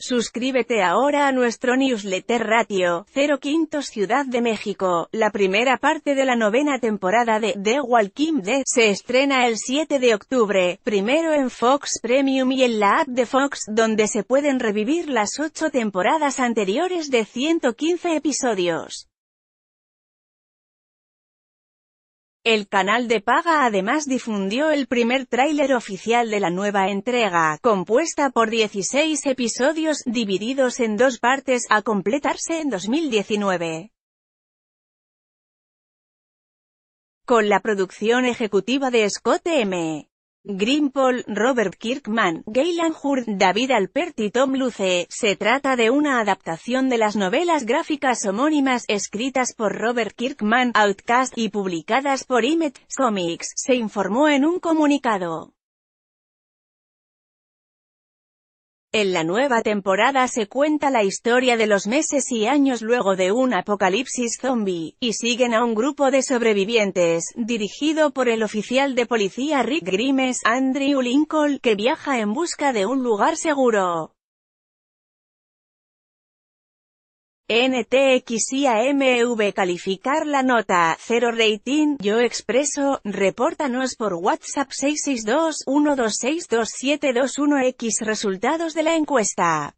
Suscríbete ahora a nuestro newsletter Ratio, 05 Ciudad de México. La primera parte de la novena temporada de The Walking Dead se estrena el 7 de octubre, primero en Fox Premium y en la app de Fox, donde se pueden revivir las ocho temporadas anteriores de 115 episodios. El canal de paga además difundió el primer tráiler oficial de la nueva entrega, compuesta por 16 episodios, divididos en dos partes, a completarse en 2019. Con la producción ejecutiva de Scott M. Grimpol, Robert Kirkman, Gaylan Hurd, David Alpert y Tom Luce. Se trata de una adaptación de las novelas gráficas homónimas escritas por Robert Kirkman, Outcast, y publicadas por Image Comics, se informó en un comunicado. En la nueva temporada se cuenta la historia de los meses y años luego de un apocalipsis zombie, y siguen a un grupo de sobrevivientes, dirigido por el oficial de policía Rick Grimes, Andrew Lincoln, que viaja en busca de un lugar seguro. NTXIAMV calificar la nota, 0 rating, yo expreso, repórtanos por WhatsApp 662-1262721X resultados de la encuesta.